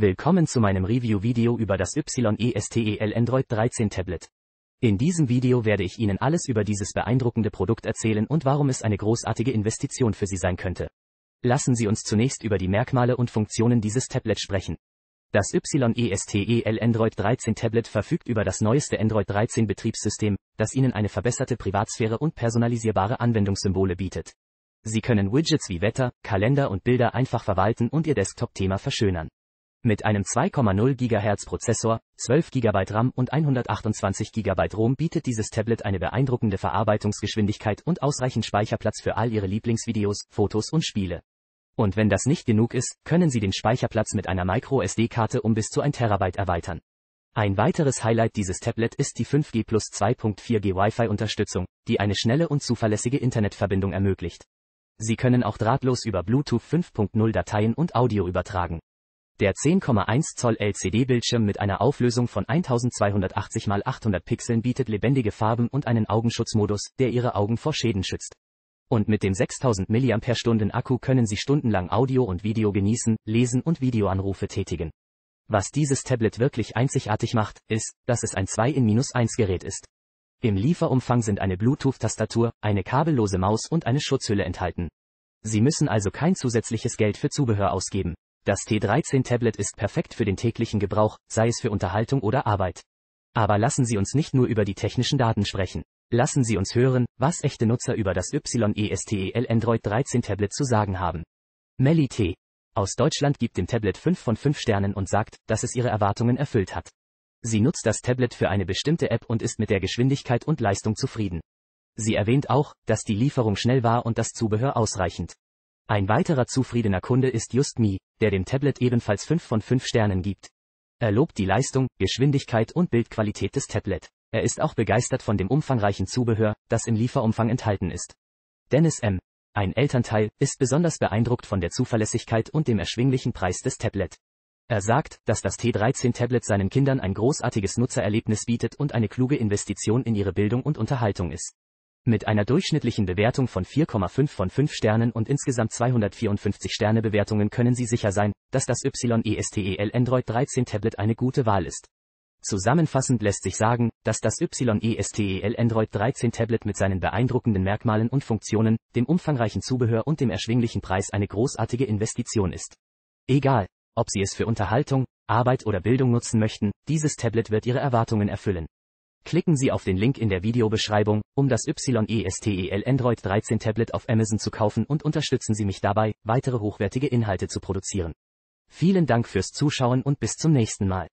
Willkommen zu meinem Review-Video über das YESTEL Android 13 Tablet. In diesem Video werde ich Ihnen alles über dieses beeindruckende Produkt erzählen und warum es eine großartige Investition für Sie sein könnte. Lassen Sie uns zunächst über die Merkmale und Funktionen dieses Tablets sprechen. Das YESTEL Android 13 Tablet verfügt über das neueste Android 13 Betriebssystem, das Ihnen eine verbesserte Privatsphäre und personalisierbare Anwendungssymbole bietet. Sie können Widgets wie Wetter, Kalender und Bilder einfach verwalten und Ihr Desktop-Thema verschönern. Mit einem 2,0 GHz Prozessor, 12 GB RAM und 128 GB ROM bietet dieses Tablet eine beeindruckende Verarbeitungsgeschwindigkeit und ausreichend Speicherplatz für all Ihre Lieblingsvideos, Fotos und Spiele. Und wenn das nicht genug ist, können Sie den Speicherplatz mit einer microsd karte um bis zu 1 TB erweitern. Ein weiteres Highlight dieses Tablet ist die 5G plus 2.4G Wi-Fi-Unterstützung, die eine schnelle und zuverlässige Internetverbindung ermöglicht. Sie können auch drahtlos über Bluetooth 5.0 Dateien und Audio übertragen. Der 10,1 Zoll LCD-Bildschirm mit einer Auflösung von 1280 x 800 Pixeln bietet lebendige Farben und einen Augenschutzmodus, der Ihre Augen vor Schäden schützt. Und mit dem 6000 mAh Akku können Sie stundenlang Audio und Video genießen, lesen und Videoanrufe tätigen. Was dieses Tablet wirklich einzigartig macht, ist, dass es ein 2 in 1 Gerät ist. Im Lieferumfang sind eine Bluetooth-Tastatur, eine kabellose Maus und eine Schutzhülle enthalten. Sie müssen also kein zusätzliches Geld für Zubehör ausgeben. Das T13-Tablet ist perfekt für den täglichen Gebrauch, sei es für Unterhaltung oder Arbeit. Aber lassen Sie uns nicht nur über die technischen Daten sprechen. Lassen Sie uns hören, was echte Nutzer über das YESTEL Android 13 Tablet zu sagen haben. Melly T. aus Deutschland gibt dem Tablet 5 von 5 Sternen und sagt, dass es ihre Erwartungen erfüllt hat. Sie nutzt das Tablet für eine bestimmte App und ist mit der Geschwindigkeit und Leistung zufrieden. Sie erwähnt auch, dass die Lieferung schnell war und das Zubehör ausreichend. Ein weiterer zufriedener Kunde ist JustMe, der dem Tablet ebenfalls 5 von 5 Sternen gibt. Er lobt die Leistung, Geschwindigkeit und Bildqualität des Tablet. Er ist auch begeistert von dem umfangreichen Zubehör, das im Lieferumfang enthalten ist. Dennis M., ein Elternteil, ist besonders beeindruckt von der Zuverlässigkeit und dem erschwinglichen Preis des Tablet. Er sagt, dass das T13-Tablet seinen Kindern ein großartiges Nutzererlebnis bietet und eine kluge Investition in ihre Bildung und Unterhaltung ist. Mit einer durchschnittlichen Bewertung von 4,5 von 5 Sternen und insgesamt 254 Sterne-Bewertungen können Sie sicher sein, dass das YESTEL Android 13 Tablet eine gute Wahl ist. Zusammenfassend lässt sich sagen, dass das YESTEL Android 13 Tablet mit seinen beeindruckenden Merkmalen und Funktionen, dem umfangreichen Zubehör und dem erschwinglichen Preis eine großartige Investition ist. Egal, ob Sie es für Unterhaltung, Arbeit oder Bildung nutzen möchten, dieses Tablet wird Ihre Erwartungen erfüllen. Klicken Sie auf den Link in der Videobeschreibung, um das YESTEL Android 13 Tablet auf Amazon zu kaufen und unterstützen Sie mich dabei, weitere hochwertige Inhalte zu produzieren. Vielen Dank fürs Zuschauen und bis zum nächsten Mal.